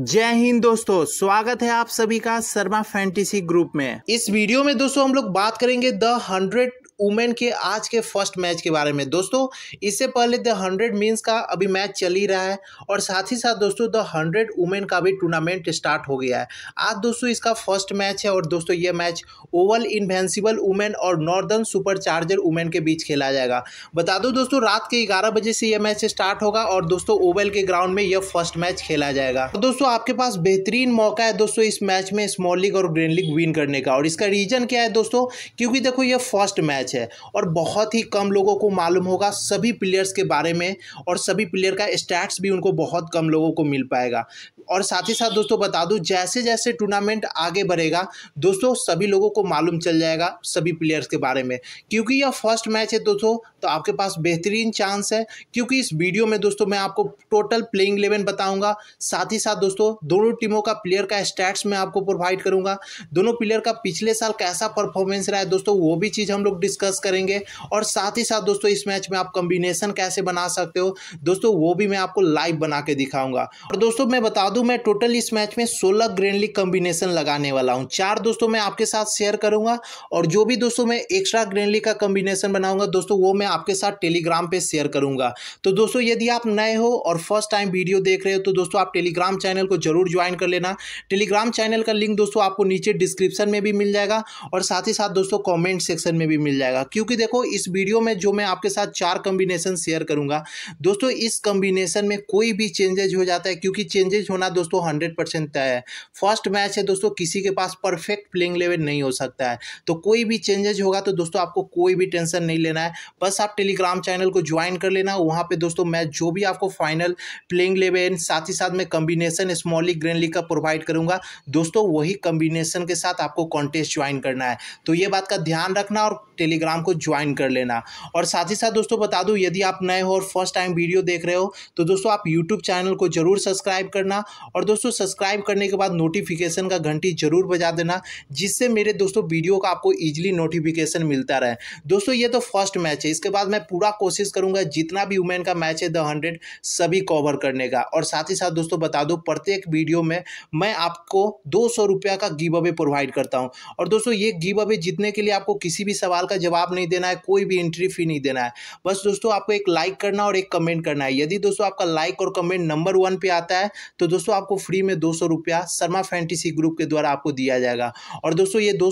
जय हिंद दोस्तों स्वागत है आप सभी का शर्मा फैंटेसी ग्रुप में इस वीडियो में दोस्तों हम लोग बात करेंगे द हंड्रेड वुमेन के आज के फर्स्ट मैच के बारे में दोस्तों इससे पहले द हंड्रेड मीन्स का अभी मैच चल ही रहा है और साथ ही साथ दोस्तों द हंड्रेड वुमेन का भी टूर्नामेंट स्टार्ट हो गया है आज दोस्तों इसका फर्स्ट मैच है और दोस्तों ये मैच ओवल इन्वेंसिबल वुमेन और नॉर्दर्न सुपर चार्जर वुमेन के बीच खेला जाएगा बता दो दोस्तों रात के ग्यारह बजे से यह मैच स्टार्ट होगा और दोस्तों ओवल के ग्राउंड में यह फर्स्ट मैच खेला जाएगा तो दोस्तों आपके पास बेहतरीन मौका है दोस्तों इस मैच में स्मॉल लीग और ग्रीन लीग विन करने का और इसका रीजन क्या है दोस्तों क्योंकि देखो यह फर्स्ट मैच मैच है और बहुत ही कम लोगों को मालूम होगा सभी प्लेयर्स के बारे में और सभी प्लेयर का स्टैट्स भी उनको बहुत कम लोगों को मिल पाएगा और साथ ही साथ दोस्तों बता दूँ जैसे जैसे टूर्नामेंट आगे बढ़ेगा दोस्तों सभी लोगों को मालूम चल जाएगा सभी प्लेयर्स के बारे में क्योंकि यह फर्स्ट मैच है दोस्तों तो आपके पास बेहतरीन चांस है क्योंकि इस वीडियो में दोस्तों मैं आपको टोटल प्लेइंग इलेवन बताऊंगा साथ ही साथ दोस्तों दोनों टीमों का प्लेयर का स्टैट्स मैं आपको प्रोवाइड करूंगा दोनों प्लेयर का पिछले साल कैसा परफॉर्मेंस रहा है दोस्तों वो भी चीज़ हम लोग डिस्कस करेंगे और साथ ही साथ दोस्तों इस मैच में आप कॉम्बिनेशन कैसे बना सकते हो दोस्तों वो भी मैं आपको लाइव बना के दिखाऊंगा और दोस्तों मैं बता दूं मैं टोटल इस मैच में सोलह ग्रैंड लीग कॉम्बिनेशन लगाने वाला हूँ चार दोस्तों मैं आपके साथ शेयर करूंगा और जो भी दोस्तों मैं एक्स्ट्रा ग्रैंड लीग का कॉम्बिनेशन बनाऊंगा दोस्तों वो मैं आपके साथ टेलीग्राम पे शेयर करूंगा तो दोस्तों यदि आप नए हो और फर्स्ट टाइम वीडियो देख रहे हो तो दोस्तों आप टेलीग्राम चैनल को जरूर ज्वाइन कर लेना टेलीग्राम चैनल का लिंक दोस्तों आपको नीचे डिस्क्रिप्शन में भी मिल जाएगा और साथ ही साथ दोस्तों कॉमेंट सेक्शन में भी मिल जाएगा जाएगा क्योंकि देखो इस वीडियो में जो मैं आपके साथ चार कम्बिनेशन शेयर करूंगा दोस्तों इस कम्बिनेशन में कोई भी चेंजेज हो जाता है क्योंकि चेंजेज होना दोस्तों हंड्रेड परसेंट तय है फर्स्ट मैच है दोस्तों किसी के पास परफेक्ट प्लेइंग लेवल नहीं हो सकता है तो कोई भी चेंजेज होगा तो दोस्तों आपको कोई भी टेंशन नहीं लेना है बस आप टेलीग्राम चैनल को ज्वाइन कर लेना वहाँ पर दोस्तों मैच जो भी आपको फाइनल प्लेइंग लेवल साथ ही साथ मैं combination small league grand league का प्रोवाइड करूँगा दोस्तों वही कम्बिनेशन के साथ आपको कॉन्टेस्ट ज्वाइन करना है तो ये बात का ध्यान रखना और टेली टेलीग्राम को ज्वाइन कर लेना और साथ ही साथ दोस्तों बता दूँ यदि आप नए हो और फर्स्ट टाइम वीडियो देख रहे हो तो दोस्तों आप यूट्यूब चैनल को जरूर सब्सक्राइब करना और दोस्तों सब्सक्राइब करने के बाद नोटिफिकेशन का घंटी जरूर बजा देना जिससे मेरे दोस्तों वीडियो का आपको ईजिली नोटिफिकेशन मिलता रहे दोस्तों ये तो फर्स्ट मैच है इसके बाद मैं पूरा कोशिश करूंगा जितना भी वुमेन का मैच है द हंड्रेड सभी कवर करने का और साथ ही साथ दोस्तों बता दो प्रत्येक वीडियो में मैं आपको दो सौ रुपया का गिव अवे प्रोवाइड करता हूँ और दोस्तों ये गिव अवे जीतने के लिए आपको किसी भी सवाल का जवाब नहीं देना है कोई भी एंट्री फी नहीं देना है बस दोस्तों आपको एक लाइक करना और एक कमेंट करना है यदि दोस्तों आपका लाइक और कमेंट नंबर वन पे आता है तो दोस्तों आपको फ्री में दो शर्मा फैंटीसी ग्रुप के द्वारा आपको दिया जाएगा और दोस्तों ये दो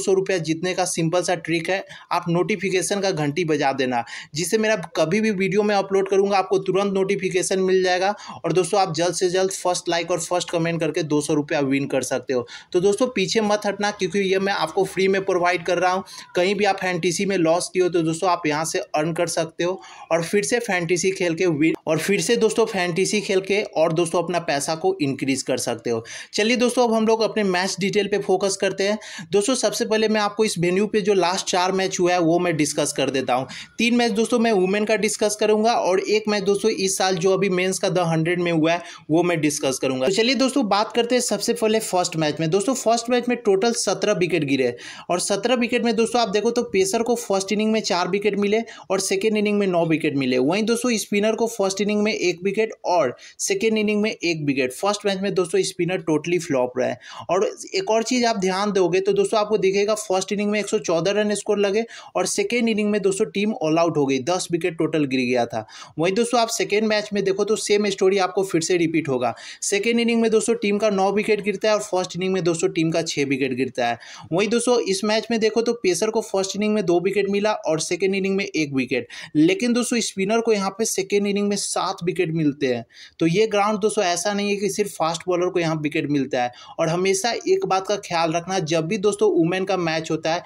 जीतने का सिंपल सा ट्रिक है आप नोटिफिकेशन का घंटी बजा देना जिससे मेरा कभी भी वीडियो में अपलोड करूंगा आपको तुरंत नोटिफिकेशन मिल जाएगा और दोस्तों आप जल्द से जल्द फर्स्ट लाइक और फर्स्ट कमेंट करके दो सौ रुपया विन कर सकते हो तो दोस्तों पीछे मत हटना क्योंकि ये मैं आपको फ्री में प्रोवाइड कर रहा हूं कहीं भी आप एन में लॉस किए हो तो दोस्तों आप यहाँ से अर्न कर सकते हो और फिर से फैंटीसी खेल के विन और फिर से दोस्तों फैंटीसी खेल के और दोस्तों अपना पैसा को इंक्रीज कर सकते हो चलिए दोस्तों अब हम लोग अपने मैच डिटेल पर फोकस करते हैं दोस्तों सबसे पहले मैं आपको इस वेन्यू पर जो लास्ट चार मैच हुआ है वो मैं डिस्कस कर देता हूँ तीन मैच दोस्तों मैं वुमेन का डिस्कस करूंगा और एक मैच दोस्तों इस साल जो अभी मेन्स का द हंड्रेड में हुआ है वो मैं डिस्कस करूंगा तो चलिए दोस्तों बात करते हैं सबसे पहले फर्स्ट मैच में दोस्तों फर्स्ट मैच में टोटल सत्रह विकेट गिरे और सत्रह विकेट में दोस्तों आप देखो तो पेसर को फर्स्ट इनिंग में चार विकेट मिले और सेकेंड इनिंग में नौ विकेट मिले वहीं दोस्तों स्पिनर को फर्स्ट इनिंग में एक विकेट और सेकेंड इनिंग में एक विकेट फर्स्ट मैच में दोस्तों स्पिनर टोटली फ्लॉप रहे और एक और चीज़ आप ध्यान दोगे तो दोस्तों आपको दिखेगा फर्स्ट इनिंग में एक रन स्कोर लगे और सेकेंड इनिंग में दोस्तों टीम ऑल आउट हो गई दस विकेट टोटल गिर गया था वहीं दोस्तों आप सेकेंड मैच में देखो तो सेम स्टोरी आपको फिर से रिपीट होगा सेकेंड इनिंग में दोस्तों टीम का नौ विकेट गिरता है और फर्स्ट इनिंग में दोस्तों टीम का छह विकेट गिरता है वहीं दोस्तों इस मैच में देखो तो पेसर को फर्स्ट इनिंग में दो विकेट विकेट मिला और सेकेंड इनिंग में एक विकेट लेकिन दोस्तों स्पिनर को यहाँ पे सेकेंड इनिंग में सात विकेट मिलते हैं तो ये ग्राउंड दोस्तों ऐसा नहीं है कि सिर्फ फास्ट बॉलर को यहाँ विकेट मिलता है और हमेशा एक बात का ख्याल रखना जब भी दोस्तों वुमेन का मैच होता है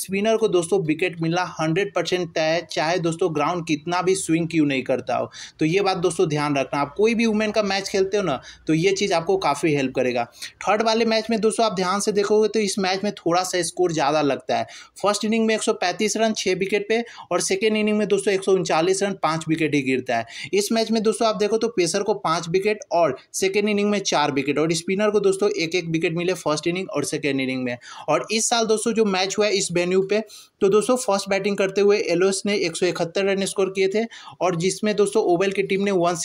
स्पिनर को दोस्तों विकेट मिलना हंड्रेड परसेंट तय है चाहे दोस्तों ग्राउंड कितना भी स्विंग क्यों नहीं करता हो तो ये बात दोस्तों ध्यान रखना आप कोई भी वुमेन का मैच खेलते हो ना तो ये चीज़ आपको काफ़ी हेल्प करेगा थर्ड वाले मैच में दोस्तों आप ध्यान से देखोगे तो इस मैच में थोड़ा सा स्कोर ज़्यादा लगता है फर्स्ट इनिंग में एक इकतीस रन छः विकेट पे और सेकेंड इनिंग में दोस्तों एक रन पाँच विकेट ही गिरता है इस मैच में दोस्तों आप देखो तो पेसर को पाँच विकेट और सेकेंड इनिंग में चार विकेट और स्पिनर को दोस्तों एक एक विकेट मिले फर्स्ट इनिंग और सेकेंड इनिंग में और इस साल दोस्तों जो मैच हुआ इस वेन्यू पर तो दोस्तों फर्स्ट बैटिंग करते हुए एलोस ने एक रन स्कोर किए थे और जिसमें दोस्तों ओवल की टीम ने वन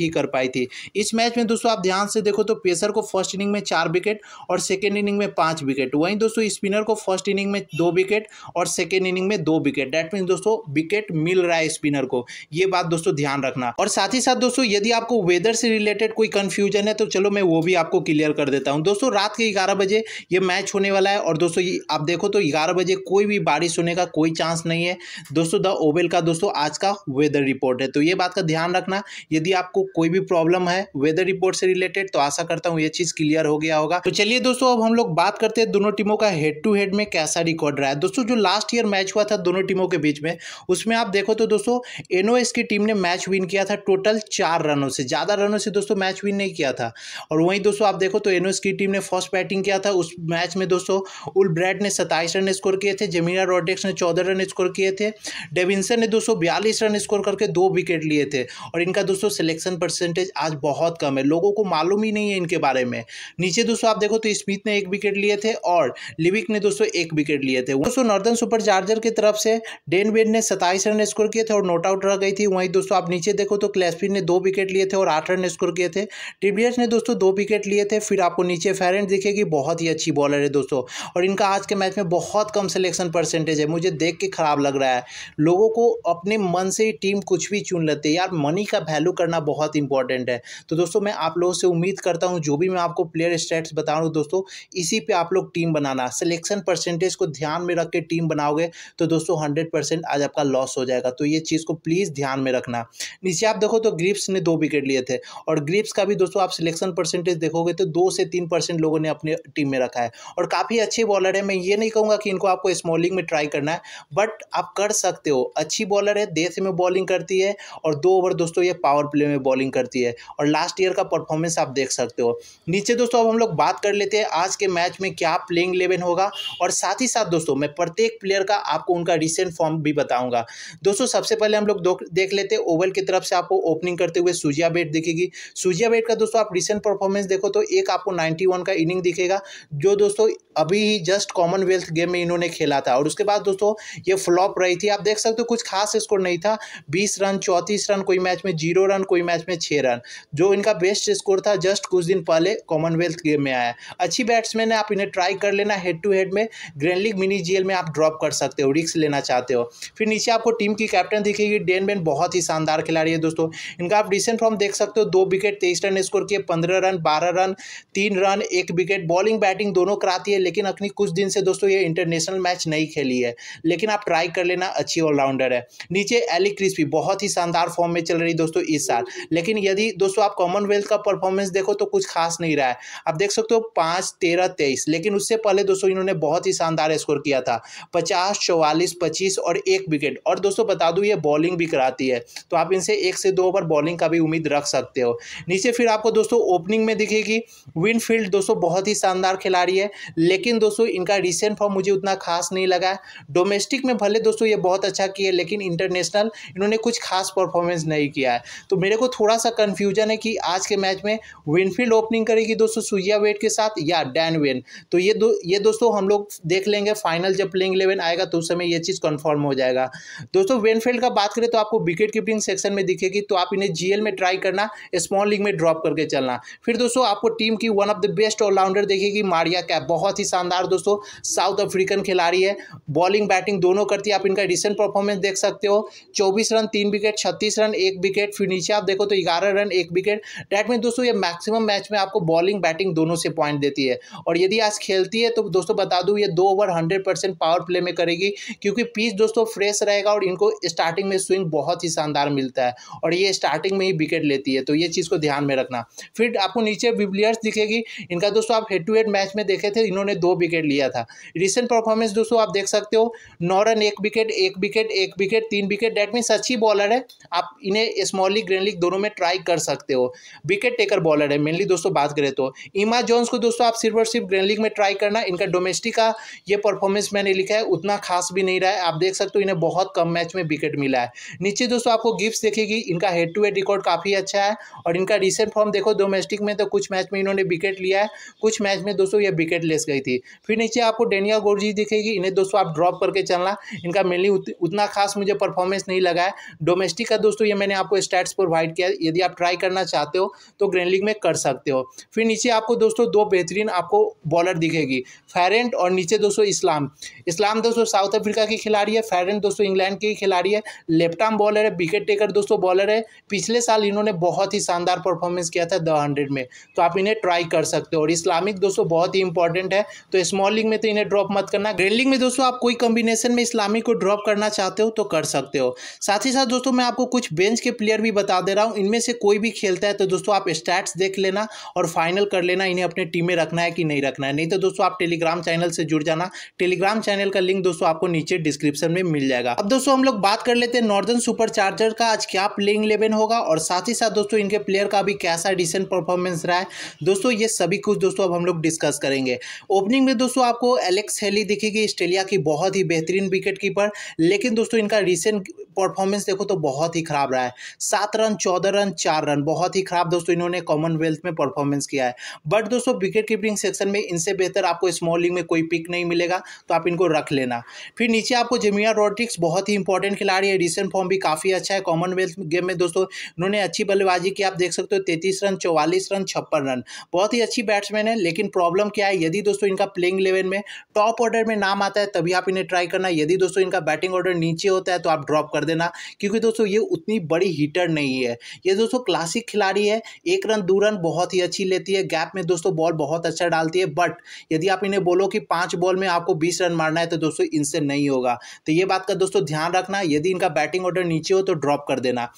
ही कर पाई थी इस मैच में दोस्तों आप ध्यान से देखो तो पेसर को फर्स्ट इनिंग में चार विकेट और सेकेंड इनिंग में पाँच विकेट वहीं दोस्तों स्पिनर को फर्स्ट इनिंग में दो विकेट और सेकेंड इनिंग में में दो विकेट डेट मीन दोस्तों विकेट मिल रहा है स्पिनर को ये बात दोस्तों ध्यान रखना और साथ ही साथ दोस्तों यदि आपको वेदर से रिलेटेड कोई कंफ्यूजन है तो चलो मैं वो भी आपको क्लियर कर देता हूँ दोस्तों रात के ग्यारह बजे ये मैच होने वाला है और दोस्तों आप देखो तो ग्यारह बजे कोई भी बारिश होने का कोई चांस नहीं है दोस्तों द ओवेल का दोस्तों आज का वेदर रिपोर्ट है तो ये बात का ध्यान रखना यदि आपको कोई भी प्रॉब्लम है वेदर रिपोर्ट से रिलेटेड तो आशा करता हूँ ये चीज़ क्लियर हो गया होगा तो चलिए दोस्तों अब हम लोग बात करते हैं दोनों टीमों का हेड टू हेड में कैसा रिकॉर्ड रहा है दोस्तों जो लास्ट ईयर मैच हुआ हुआ था दोनों टीमों के बीच में उसमें आप देखो तो दोस्तों एनओएस की टीम ने मैच विन किया था टोटल चार रनों से ज़्यादा रनों से दोस्तों मैच विन नहीं किया था और वहीं दोस्तों आप देखो तो एनओएस की टीम ने फर्स्ट बैटिंग किया था उस मैच में दोस्तों उल ब्रैड ने सत्ताईस रन स्कोर किए थे जेमिना रॉड्रिक्स ने चौदह रन स्कोर किए थे डेविनसन ने दोस्तों बयालीस रन स्कोर करके दो विकेट लिए थे और इनका दोस्तों सिलेक्शन परसेंटेज आज बहुत कम है लोगों को मालूम ही नहीं है इनके बारे में नीचे दोस्तों आप देखो तो स्मिथ ने एक विकेट लिए थे और लिविक ने दोस्तों एक विकेट लिए थे दोस्तों नॉर्दर्न सुपर चार्जर के तरफ से डेन बेड ने सताईस रन स्कोर किए थे और नॉट आउट रह गई थी वहीं दोस्तों आप नीचे देखो तो क्लैसपिन ने दो विकेट लिए थे और आठ रन स्कोर किए थे डिब्रियर्स ने दोस्तों दो विकेट लिए थे फिर आपको नीचे फेरेंट दिखेगी बहुत ही अच्छी बॉलर है दोस्तों और इनका आज के मैच में बहुत कम सिलेक्शन परसेंटेज है मुझे देख के ख़राब लग रहा है लोगों को अपने मन से ही टीम कुछ भी चुन लेते यार मनी का वैल्यू करना बहुत इंपॉर्टेंट है तो दोस्तों मैं आप लोगों से उम्मीद करता हूँ जो भी मैं आपको प्लेयर स्टेट्स बता रहा हूँ दोस्तों इसी पर आप लोग टीम बनाना सिलेक्शन परसेंटेज को ध्यान में रख के टीम बनाओगे तो तो दोस्तों हंड्रेड परसेंट आज आपका लॉस हो जाएगा तो ये चीज़ को प्लीज़ ध्यान में रखना नीचे आप देखो तो ग्रिप्स ने दो विकेट लिए थे और ग्रिप्स का भी दोस्तों आप सिलेक्शन परसेंटेज देखोगे तो दो से तीन परसेंट लोगों ने अपनी टीम में रखा है और काफ़ी अच्छे बॉलर है मैं ये नहीं कहूँगा कि इनको आपको स्मॉलिंग में ट्राई करना है बट आप कर सकते हो अच्छी बॉलर है देश में बॉलिंग करती है और दो ओवर दोस्तों ये पावर प्ले में बॉलिंग करती है और लास्ट ईयर का परफॉर्मेंस आप देख सकते हो नीचे दोस्तों अब हम लोग बात कर लेते हैं आज के मैच में क्या प्लेइंग इलेवन होगा और साथ ही साथ दोस्तों मैं प्रत्येक प्लेयर का आपको उनका रिसेंट फॉर्म भी बताऊंगा दोस्तों सबसे पहले हम लोग देख लेते हैं ओवल की तरफ से आपको ओपनिंग करते हुए सूजिया बेट दिखेगी सूजिया बेट का दोस्तों आप रिसेंट परफॉर्मेंस देखो तो एक आपको नाइन्टी का इनिंग दिखेगा जो दोस्तों अभी ही जस्ट कॉमनवेल्थ गेम में इन्होंने खेला था और उसके बाद दोस्तों ये फ्लॉप रही थी आप देख सकते हो कुछ खास स्कोर नहीं था बीस रन चौंतीस रन कोई मैच में जीरो रन कोई मैच में छः रन जो इनका बेस्ट स्कोर था जस्ट कुछ दिन पहले कॉमनवेल्थ गेम में आया अच्छी बैट्समैन है आप इन्हें ट्राई कर लेना हेड टू हेड में ग्रैंड लीग मिनी जीएल में आप ड्रॉप कर सकते हो रिक्स लेना चाहते हो फिर नीचे आपको टीम की कैप्टन दिखेगी डेन बेन बहुत ही शानदार खिलाड़ी है दोस्तों इनका आप रिसेंट फॉर्म देख सकते हो दो विकेट तेईस रन स्कोर किए पंद्रह रन बारह रन तीन रन एक विकेट बॉलिंग बैटिंग दोनों कराती है लेकिन अपनी कुछ दिन से दोस्तों ये इंटरनेशनल मैच नहीं खेली है लेकिन आप ट्राई कर लेना अच्छी ऑलराउंडर है नीचे एली क्रिस्पी बहुत ही शानदार फॉर्म में चल रही दोस्तों इस साल लेकिन यदि दोस्तों आप कॉमनवेल्थ का परफॉर्मेंस देखो तो कुछ खास नहीं रहा है आप देख सकते हो पाँच तेरह तेईस लेकिन उससे पहले दोस्तों इन्होंने बहुत ही शानदार स्कोर किया था पचास चौवालीस चालीस पच्चीस और एक विकेट और दोस्तों बता दूँ ये बॉलिंग भी कराती है तो आप इनसे एक से दो ओवर बॉलिंग का भी उम्मीद रख सकते हो नीचे फिर आपको दोस्तों ओपनिंग में दिखेगी विनफील्ड दोस्तों बहुत ही शानदार खिलाड़ी है लेकिन दोस्तों इनका रिसेंट फॉर्म मुझे उतना खास नहीं लगा है डोमेस्टिक में भले दोस्तों ये बहुत अच्छा किया लेकिन इंटरनेशनल इन्होंने कुछ खास परफॉर्मेंस नहीं किया है तो मेरे को थोड़ा सा कन्फ्यूजन है कि आज के मैच में विनफील्ड ओपनिंग करेगी दोस्तों सुइया वेट के साथ या डैन वेन तो ये दो ये दोस्तों हम लोग देख लेंगे फाइनल जब प्लेइंग इलेवन आएगा तो उस समय में ये चीज़ कन्फर्म हो जाएगा दोस्तों वेनफील्ड का बात करें तो आपको विकेट कीपिंग सेक्शन में दिखेगी तो आप इन्हें जीएल में ट्राई करना स्मॉल लीग में ड्रॉप करके चलना फिर दोस्तों आपको टीम की one of the best all rounder देखेगी मारिया कैप बहुत ही शानदार दोस्तों साउथ अफ्रीकन खिलाड़ी है बॉलिंग बैटिंग दोनों करती है आप इनका रिसेंट परफॉर्मेंस देख सकते हो चौबीस रन तीन विकेट छत्तीस रन एक विकेट फिर नीचे आप देखो तो ग्यारह रन एक विकेट डैट में दोस्तों ये मैक्सिमम मैच में आपको बॉलिंग बैटिंग दोनों से पॉइंट देती है और यदि आज खेलती है तो दोस्तों बता दूँ ये दो ओवर हंड्रेड पावर प्ले में करेगी क्योंकि पीच दोस्तों फ्रेश रहेगा और इनको स्टार्टिंग में स्विंग बहुत ही शानदार मिलता है और ये स्टार्टिंग में ही विकेट लेती है तो ये चीज़ को ध्यान में रखना फिर आपको नीचे विबलियर्स दिखेगी इनका दोस्तों आप हेड टू हेड मैच में देखे थे इन्होंने दो विकेट लिया था रिसेंट परफॉर्मेंस दोस्तों आप देख सकते हो नौ रन एक विकेट एक विकेट एक विकेट तीन विकेट डैट मीन्स अच्छी बॉलर है आप इन्हें स्मॉल लीग ग्रैंड लीग दोनों में ट्राई कर सकते हो विकेट टेकर बॉलर है मेनली दोस्तों बात करें तो इमा जोन्स को दोस्तों आप सिर्फ और सिर्फ ग्रैंड लीग में ट्राई करना इनका डोमेस्टिक का ये परफॉर्मेंस मैंने लिखा है उतना खास भी नहीं रहा है आप देख सकते हो इन्हें बहुत कम मैच में विकेट मिला है नीचे दोस्तों आपको गिफ्ट देखेगी इनका हेड टू हेड रिकॉर्ड काफ़ी अच्छा है और इनका रिसेंट फॉर्म देखो डोमेस्टिक में तो कुछ मैच में इन्होंने विकेट लिया है कुछ मैच में दोस्तों ये विकेट लेस गई थी फिर नीचे आपको डेनिया गोरजी दिखेगी इन्हें दोस्तों आप ड्रॉप करके चलना इनका मेनली उतना खास मुझे परफॉर्मेंस नहीं लगा है डोमेस्टिक का दोस्तों ये मैंने आपको स्टैट्स प्रोवाइड किया यदि आप ट्राई करना चाहते हो तो ग्रैंड लीग में कर सकते हो फिर नीचे आपको दोस्तों दो बेहतरीन आपको बॉलर दिखेगी फेरेंट और नीचे दोस्तों इस्लाम इस्लाम दोस्तों साउथ अफ्रीका के खिलाड़ी है फेरन दोस्तों इंग्लैंड के खिलाड़ी है लेफ्ट आर्म बॉलर है विकेट टेकर दोस्तों बॉलर है पिछले साल इन्होंने बहुत ही शानदार परफॉर्मेंस किया था द हंड्रेड में तो आप इन्हें ट्राई कर सकते हो और इस्लामिक दोस्तों बहुत ही इंपॉर्टेंट है तो स्मॉल लीग में तो इन्हें ड्रॉप मत करना ग्रेड लीग में दोस्तों आप कोई कॉम्बिनेशन में इस्लामिक को ड्रॉप करना चाहते हो तो कर सकते हो साथ ही साथ दोस्तों मैं आपको कुछ बेंच के प्लेयर भी बता दे रहा हूँ इनमें से कोई भी खेलता है तो दोस्तों आप स्टैट्स देख लेना और फाइनल कर लेना इन्हें अपने टीम में रखना है कि नहीं रखना है नहीं तो दोस्तों आप टेलीग्राम चैनल से जुड़ जाना टेलीग्राम चैनल का लिंक दोस्तों आपको नीचे डिस्क्रिप्शन में मिल जाएगा अब दोस्तों हम लोग बात कर लेते हैं नॉर्दर्न सुपर चार्जर का आज क्या प्लेइंग इलेवन होगा और साथ ही साथ दोस्तों इनके प्लेयर का भी कैसा डिसेंट परफॉर्मेंस रहा है दोस्तों ये सभी कुछ दोस्तों अब हम लोग डिस्कस करेंगे ओपनिंग में दोस्तों आपको एलेक्स हेली दिखेगी ऑस्ट्रेलिया की बहुत ही बेहतरीन विकेट कीपर लेकिन दोस्तों इनका रिसेंट परफॉर्मेंस देखो तो बहुत ही खराब रहा है सात रन चौदह रन चार रन बहुत ही खराब दोस्तों इन्होंने कॉमनवेल्थ में परफॉर्मेंस किया है बट दोस्तों विकेट कीपिंग सेक्शन में इनसे बेहतर आपको स्मॉल लीग में कोई पिक नहीं मिलेगा तो आप इनको रख लेना फिर फिर नीचे आपको जेमिया रोड्रिक्स बहुत ही इंपॉर्टेंट खिलाड़ी है रिसेंट फॉर्म भी काफ़ी अच्छा है कॉमनवेल्थ गेम में दोस्तों उन्होंने अच्छी बल्लेबाजी की आप देख सकते हो तैतीस रन चौवालीस रन छप्पन रन बहुत ही अच्छी बैट्समैन है लेकिन प्रॉब्लम क्या है यदि दोस्तों इनका प्लेइंग इलेवन में टॉप ऑर्डर में नाम आता है तभी आप इन्हें ट्राई करना यदि दोस्तों इनका बैटिंग ऑर्डर नीचे होता है तो आप ड्रॉप कर देना क्योंकि दोस्तों ये उतनी बड़ी हीटर नहीं है ये दोस्तों क्लासिक खिलाड़ी है एक रन दो रन बहुत ही अच्छी लेती है गैप में दोस्तों बॉल बहुत अच्छा डालती है बट यदि आप इन्हें बोलो कि पांच बॉल में आपको बीस रन मारना है तो दोस्तों इनसे नहीं नहीं होगा तो ये बात का दोस्तों ध्यान रखना यदि इनका बैटिंग ऑर्डर नीचे हो तो ड्रॉप कर देना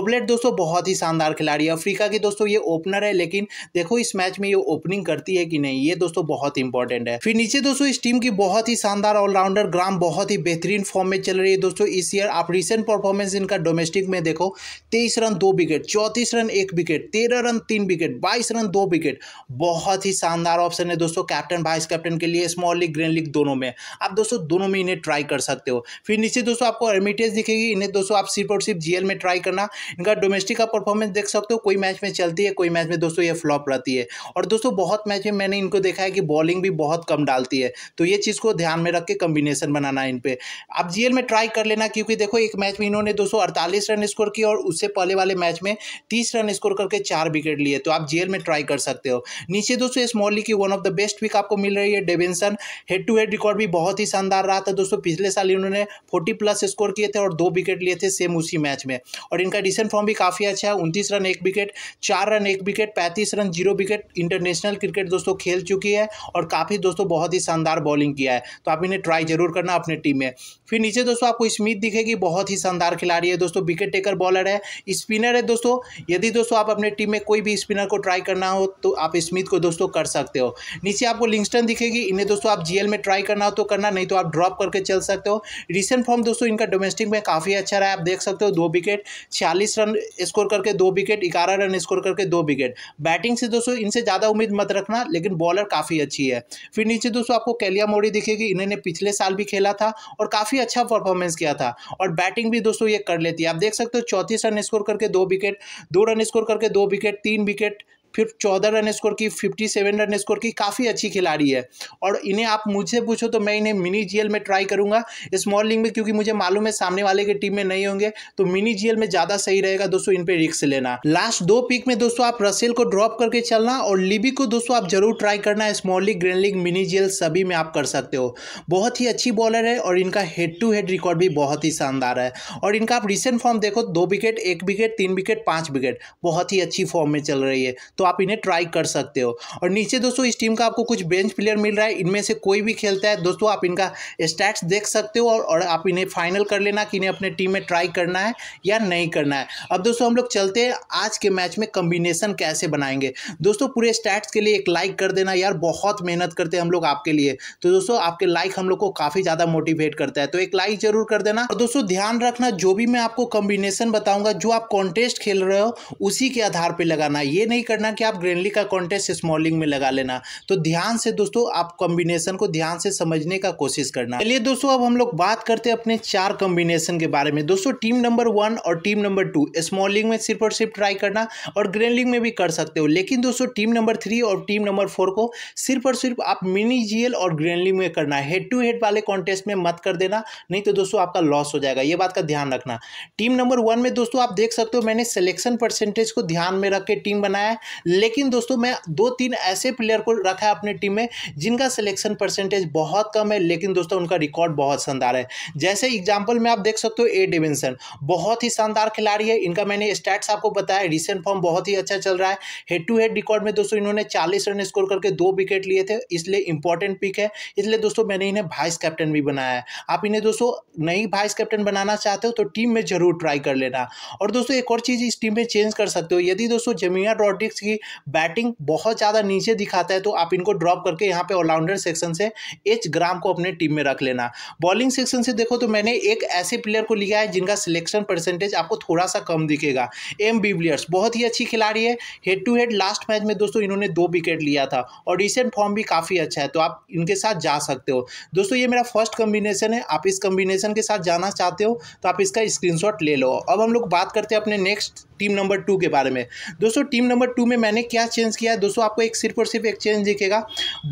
ओबलेट दोस्तों बहुत ही शानदार खिलाड़ी है अफ्रीका की दोस्तों ये ओपनर है लेकिन देखो इस मैच में ये ओपनिंग करती है कि नहीं ये दोस्तों बहुत इंपॉर्टेंट है फिर नीचे दोस्तों इस टीम की बहुत ही शानदार ऑलराउंडर ग्राम बहुत ही बेहतरीन फॉर्म में चल रही है दोस्तों इस ईयर आप रिसेंट परफॉर्मेंस इनका डोमेस्टिक में देखो तेईस रन दो विकेट चौंतीस रन एक विकेट तेरह रन तीन विकेट बाईस रन दो विकेट बहुत ही शानदार ऑप्शन है दोस्तों कैप्टन वाइस कैप्टन के लिए स्मॉल लीग ग्रीन लीग दोनों में आप दोस्तों दोनों में इन्हें ट्राई कर सकते हो फिर नीचे दोस्तों आपको एमिटेज दिखेगी इन्हें दोस्तों आप सिर्फ और सिर्फ जीएल में ट्राई करना इनका डोमेस्टिक का परफॉर्मेंस देख सकते हो कोई मैच में चलती है कोई मैच में दोस्तों ये फ्लॉप रहती है और दोस्तों बहुत मैच में मैंने इनको देखा है कि बॉलिंग भी बहुत कम डालती है तो ये चीज़ को ध्यान में रख के कम्बिनेशन बनाना इन पर आप जी में ट्राई कर लेना क्योंकि देखो एक मैच में इन्होंने दोस्तों अड़तालीस रन स्कोर किया और उससे पहले वाले मैच में तीस रन स्कोर करके चार विकेट लिए तो आप जीएल में ट्राई कर सकते हो नीचे दोस्तों स्मॉली की one of the best pick आपको मिल रही है डेविनसन हेड टू हेड रिकॉर्ड भी बहुत ही शानदार रहा था दोस्तों दोस्तों पिछले साल इन्होंने फोर्टी प्लस स्कोर किए थे और दो विकेट लिए थे सेम उसी मैच में और इनका रिसेंट फॉर्म भी काफ़ी अच्छा है उनतीस रन एक विकेट चार रन एक विकेट पैंतीस run zero wicket international cricket दोस्तों खेल चुकी है और काफ़ी दोस्तों बहुत ही शानदार बॉलिंग किया है तो आप इन्हें ट्राई जरूर करना अपने टीम में फिर नीचे दोस्तों आपको स्मिथ दिखेगी बहुत ही शानदार खिलाड़ी है दोस्तों विकेट टेकर बॉलर है स्पिनर है दोस्तों यदि दोस्तों आप अपने टीम में कोई भी स्पिनर को ट्राई करना हो तो आप स्मिथ को दोस्तों कर सकते हो नीचे आपको लिंगस्टन दिखेगी इन्हें दोस्तों आप जीएल में ट्राई करना हो तो करना नहीं तो आप ड्रॉप करके करके चल सकते हो रिसेंट फॉर्म दोस्तों इनका डोमेस्टिक में काफ़ी अच्छा रहा है आप देख सकते हो दो विकेट छियालीस रन स्कोर करके दो विकेट ग्यारह रन स्कोर करके दो विकेट बैटिंग से दोस्तों इनसे ज़्यादा उम्मीद मत रखना लेकिन बॉलर काफ़ी अच्छी है फिर नीचे दोस्तों आपको कैलिया मोड़ी दिखेगी इन्होंने पिछले साल भी खेला था और काफ़ी अच्छा परफॉर्मेंस किया था और बैटिंग भी दोस्तों ये कर लेती है आप देख सकते हो चौंतीस रन स्कोर करके दो विकेट दो रन स्कोर करके दो विकेट तीन विकेट फिर चौदह रन स्कोर की फिफ्टी सेवन रन स्कोर की काफ़ी अच्छी खिलाड़ी है और इन्हें आप मुझसे पूछो तो मैं इन्हें मिनी जीएल में ट्राई करूंगा स्मॉल लीग में क्योंकि मुझे मालूम है सामने वाले के टीम में नहीं होंगे तो मिनी जीएल में ज़्यादा सही रहेगा दोस्तों इन पर रिक्स लेना लास्ट दो पिक में दोस्तों आप रसेल को ड्रॉप करके चलना और लिबी को दोस्तों आप जरूर ट्राई करना small league grand league mini G सभी में आप कर सकते हो बहुत ही अच्छी बॉलर है और इनका हेड टू हेड रिकॉर्ड भी बहुत ही शानदार है और इनका आप रिसेंट फॉर्म देखो दो विकेट एक विकेट तीन विकेट पाँच विकेट बहुत ही अच्छी फॉर्म में चल रही है तो आप इन्हें ट्राई कर सकते हो और नीचे दोस्तों इस टीम का आपको कुछ बेंच प्लेयर मिल रहा है इनमें से कोई भी खेलता है दोस्तों आप इनका स्टैट्स देख सकते हो और, और आप इन्हें फाइनल कर लेना कि इन्हें अपने टीम में ट्राई करना है या नहीं करना है अब दोस्तों हम लोग चलते हैं आज के मैच में कम्बिनेशन कैसे बनाएंगे दोस्तों पूरे स्टैट्स के लिए एक लाइक कर देना यार बहुत मेहनत करते हैं हम लोग आपके लिए तो दोस्तों आपके लाइक हम लोग को काफ़ी ज़्यादा मोटिवेट करता है तो एक लाइक जरूर कर देना और दोस्तों ध्यान रखना जो भी मैं आपको कम्बिनेशन बताऊंगा जो आप कॉन्टेस्ट खेल रहे हो उसी के आधार पर लगाना ये नहीं करना करना कि आप ग्रेनली का कॉन्टेस्ट स्मॉलिंग में लगा लेना तो ध्यान से दोस्तों आप कॉम्बिनेशन को ध्यान से समझने का कोशिश करना चलिए दोस्तों अब हम लोग बात करते हैं अपने चार कॉम्बिनेशन के बारे में दोस्तों टीम नंबर वन और टीम नंबर टू स्मॉलिंग में सिर्फ और सिर्फ ट्राई करना और ग्रेनलिंग में भी कर सकते हो लेकिन दोस्तों टीम नंबर थ्री और टीम नंबर फोर को सिर्फ और सिर्फ आप मिनी जीएल और ग्रेनलिंग में करना है हेड टू हेड वाले कॉन्टेस्ट में मत कर देना नहीं तो दोस्तों आपका लॉस हो जाएगा ये बात का ध्यान रखना टीम नंबर वन में दोस्तों आप देख सकते हो मैंने सिलेक्शन परसेंटेज को ध्यान में रख के टीम बनाया है लेकिन दोस्तों मैं दो तीन ऐसे प्लेयर को रखा है अपने टीम में जिनका सिलेक्शन परसेंटेज बहुत कम है लेकिन दोस्तों उनका रिकॉर्ड बहुत शानदार है जैसे एग्जाम्पल में आप देख सकते हो ए डिविंसन बहुत ही शानदार खिलाड़ी है इनका मैंने स्टैट्स आपको बताया रिसेंट फॉर्म बहुत ही अच्छा चल रहा है हेड टू हेड रिकॉर्ड में दोस्तों इन्होंने चालीस रन स्कोर करके दो विकेट लिए थे इसलिए इंपॉर्टेंट पिक है इसलिए दोस्तों मैंने इन्हें वाइस कैप्टन भी बनाया है आप इन्हें दोस्तों नई वाइस कैप्टन बनाना चाहते हो तो टीम में जरूर ट्राई कर लेना और दोस्तों एक और चीज़ इस टीम में चेंज कर सकते हो यदि दोस्तों जमिया रॉड्रिक्स की बैटिंग बहुत ज़्यादा नीचे दिखाता है तो आप इनको ड्रॉप करके यहाँ पे ऑलराउंडर सेक्शन से एच ग्राम को अपने टीम में रख लेना बॉलिंग सेक्शन से देखो तो मैंने एक ऐसे प्लेयर को लिया है जिनका सिलेक्शन परसेंटेज आपको थोड़ा सा कम दिखेगा एम बीवलियर्स बहुत ही अच्छी खिलाड़ी है head to head last match में दोस्तों इन्होंने दो विकेट लिया था और रिसेंट फॉर्म भी काफ़ी अच्छा है तो आप इनके साथ जा सकते हो दोस्तों ये मेरा फर्स्ट कम्बिनेशन है आप इस कम्बिनेशन के साथ जाना चाहते हो तो आप इसका स्क्रीनशॉट ले लो अब हम लोग बात करते हैं अपने नेक्स्ट टीम नंबर टू के बारे में दोस्तों टीम नंबर टू में मैंने क्या चेंज किया है दोस्तों आपको एक सिर्फ और सिर्फ एक चेंज दिखेगा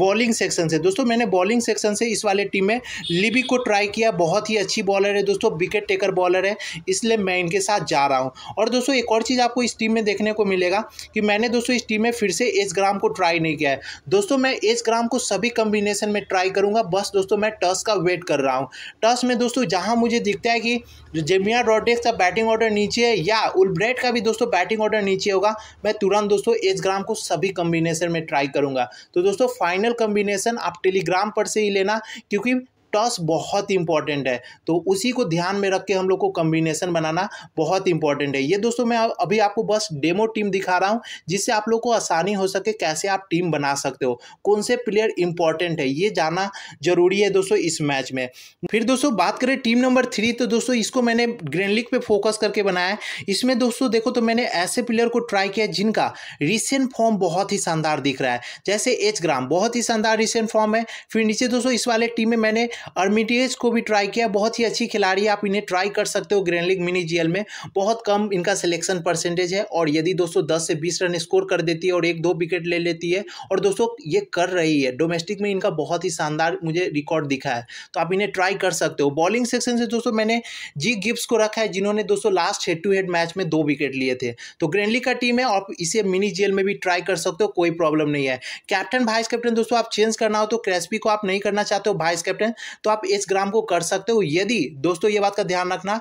बॉलिंग सेक्शन से दोस्तों मैंने बॉलिंग सेक्शन से इस वाले टीम में लिबी को ट्राई किया बहुत ही अच्छी बॉलर है दोस्तों विकेट टेकर बॉलर है इसलिए मैं इनके साथ जा रहा हूँ और दोस्तों एक और चीज़ आपको इस टीम में देखने को मिलेगा कि मैंने दोस्तों इस टीम में फिर से एस ग्राम को ट्राई नहीं किया है दोस्तों मैं एस ग्राम को सभी कम्बिनेशन में ट्राई करूँगा बस दोस्तों मैं टस का वेट कर रहा हूँ टस में दोस्तों जहाँ मुझे दिखता है कि जेमिया रॉड्रिक्स का बैटिंग ऑर्डर नीचे है या उलब्रेड का भी दोस्तों बैटिंग ऑर्डर नीचे होगा मैं तुरंत दोस्तों एज ग्राम को सभी कम्बिनेशन में ट्राई करूंगा तो दोस्तों फाइनल कम्बिनेशन आप टेलीग्राम पर से ही लेना क्योंकि टॉस बहुत इंपॉर्टेंट है तो उसी को ध्यान में रख के हम लोग को कम्बिनेशन बनाना बहुत इंपॉर्टेंट है ये दोस्तों मैं अभी आपको बस डेमो टीम दिखा रहा हूँ जिससे आप लोग को आसानी हो सके कैसे आप टीम बना सकते हो कौन से प्लेयर इंपॉर्टेंट है ये जाना जरूरी है दोस्तों इस मैच में फिर दोस्तों बात करें टीम नंबर थ्री तो दोस्तों इसको मैंने ग्रेनलिक पे फोकस करके बनाया इसमें दोस्तों देखो तो मैंने ऐसे प्लेयर को ट्राई किया जिनका रिसेंट फॉर्म बहुत ही शानदार दिख रहा है जैसे एच ग्राम बहुत ही शानदार रिसेंट फॉर्म है फिर नीचे दोस्तों इस वाले टीम में मैंने अर्मिटेज को भी ट्राई किया बहुत ही अच्छी खिलाड़ी आप इन्हें ट्राई कर सकते हो ग्रैंड लीग मिनी जीएल में बहुत कम इनका सिलेक्शन परसेंटेज है और यदि दोस्तों दस से बीस रन स्कोर कर देती है और एक दो विकेट ले लेती है और दोस्तों ये कर रही है डोमेस्टिक में इनका बहुत ही शानदार मुझे रिकॉर्ड दिखा है तो आप इन्हें ट्राई कर सकते हो बॉलिंग सेक्शन से दोस्तों मैंने जी गिब्स को रखा है जिन्होंने दोस्तों last head to head match में दो विकेट लिए थे तो ग्रैंडली का टीम है आप इसे मिनी जेल में भी ट्राई कर सकते हो कोई प्रॉब्लम नहीं है कैप्टन वाइस कैप्टन दोस्तों आप चेंज करना हो तो क्रेस्पी को आप नहीं करना चाहते हो वाइस कैप्टन तो आप इस ग्राम को कर सकते हो यदि दोस्तों ये बात का ध्यान रखना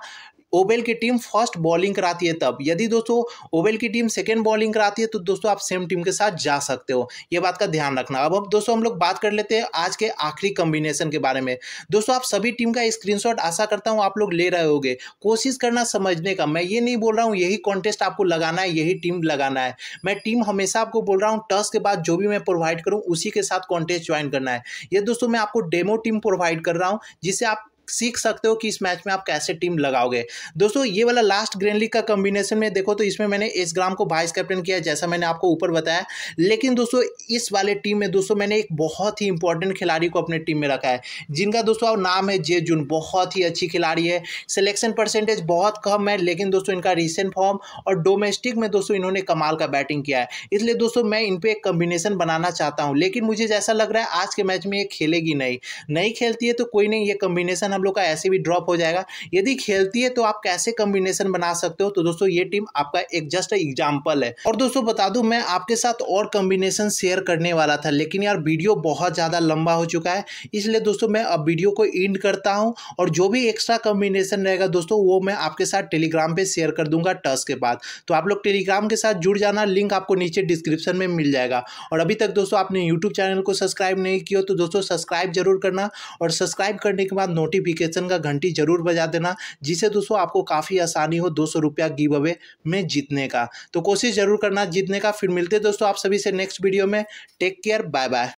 ओबेल की टीम फर्स्ट बॉलिंग कराती है तब यदि दोस्तों ओबेल की टीम सेकेंड बॉलिंग कराती है तो दोस्तों आप सेम टीम के साथ जा सकते हो ये बात का ध्यान रखना अब अब दोस्तों हम लोग बात कर लेते हैं आज के आखिरी कॉम्बिनेशन के बारे में दोस्तों आप सभी टीम का स्क्रीन आशा करता हूँ आप लोग ले रहे होगे कोशिश करना समझने का मैं ये नहीं बोल रहा हूँ यही कॉन्टेस्ट आपको लगाना है यही टीम लगाना है मैं टीम हमेशा आपको बोल रहा हूँ टस के बाद जो भी मैं प्रोवाइड करूँ उसी के साथ कॉन्टेस्ट ज्वाइन करना है ये दोस्तों मैं आपको डेमो टीम प्रोवाइड कर रहा हूँ जिसे आप सीख सकते हो कि इस मैच में आप कैसे टीम लगाओगे दोस्तों ये वाला लास्ट ग्रेन लीग का कॉम्बिनेशन में देखो तो इसमें मैंने एस ग्राम को वाइस कैप्टन किया जैसा मैंने आपको ऊपर बताया लेकिन दोस्तों इस वाले टीम में दोस्तों मैंने एक बहुत ही इंपॉर्टेंट खिलाड़ी को अपने टीम में रखा है जिनका दोस्तों नाम है जे जुन बहुत ही अच्छी खिलाड़ी है सिलेक्शन परसेंटेज बहुत कम है लेकिन दोस्तों इनका रिसेंट फॉर्म और डोमेस्टिक में दोस्तों इन्होंने कमाल का बैटिंग किया है इसलिए दोस्तों मैं इन पर एक कम्बिनेशन बनाना चाहता हूँ लेकिन मुझे जैसा लग रहा है आज के मैच में ये खेलेगी नहीं नहीं खेलती है तो कोई नहीं ये कम्बिनेशन कॉम्बिनेशन हम लोग का ऐसे भी ड्रॉप हो जाएगा यदि खेलती है तो आप कैसे कॉम्बिनेशन बना सकते हो तो दोस्तों ये टीम आपका एक जस्ट एग्जाम्पल है और दोस्तों बता दू मैं आपके साथ और कॉम्बिनेशन शेयर करने वाला था लेकिन यार वीडियो बहुत ज़्यादा लंबा हो चुका है इसलिए दोस्तों मैं अब वीडियो को एंड करता हूँ और जो भी एक्स्ट्रा कॉम्बिनेशन रहेगा दोस्तों वो मैं आपके साथ टेलीग्राम पे शेयर कर दूंगा टस के बाद तो आप लोग टेलीग्राम के साथ जुड़ जाना लिंक आपको नीचे डिस्क्रिप्शन में मिल जाएगा और अभी तक दोस्तों आपने यूट्यूब चैनल को सब्सक्राइब नहीं किया तो दोस्तों सब्सक्राइब जरूर करना और सब्सक्राइब करने के बाद नोटिफिक नोटिफिकेशन का घंटी जरूर बजा देना जिससे दोस्तों आपको काफ़ी आसानी हो दो सौ रुपया गिव अवे में जीतने का तो कोशिश जरूर करना जीतने का फिर मिलते दोस्तों आप सभी से नेक्स्ट वीडियो में टेक केयर बाय बाय